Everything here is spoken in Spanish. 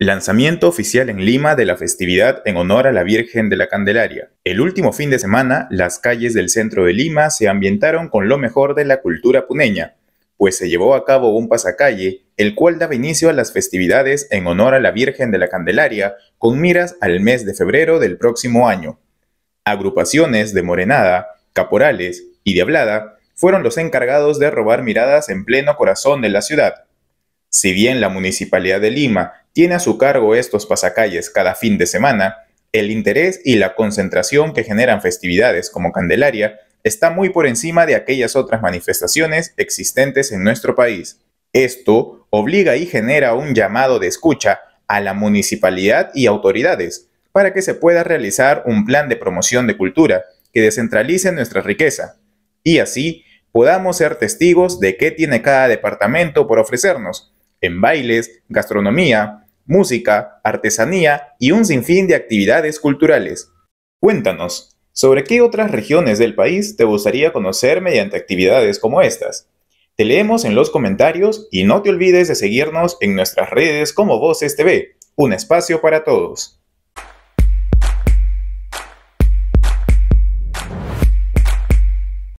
Lanzamiento oficial en Lima de la festividad en honor a la Virgen de la Candelaria. El último fin de semana, las calles del centro de Lima se ambientaron con lo mejor de la cultura puneña, pues se llevó a cabo un pasacalle, el cual daba inicio a las festividades en honor a la Virgen de la Candelaria, con miras al mes de febrero del próximo año. Agrupaciones de Morenada, Caporales y Diablada fueron los encargados de robar miradas en pleno corazón de la ciudad. Si bien la Municipalidad de Lima tiene a su cargo estos pasacalles cada fin de semana, el interés y la concentración que generan festividades como Candelaria está muy por encima de aquellas otras manifestaciones existentes en nuestro país. Esto obliga y genera un llamado de escucha a la municipalidad y autoridades para que se pueda realizar un plan de promoción de cultura que descentralice nuestra riqueza y así podamos ser testigos de qué tiene cada departamento por ofrecernos en bailes, gastronomía, música, artesanía y un sinfín de actividades culturales. Cuéntanos, ¿sobre qué otras regiones del país te gustaría conocer mediante actividades como estas? Te leemos en los comentarios y no te olvides de seguirnos en nuestras redes como Voces TV, un espacio para todos.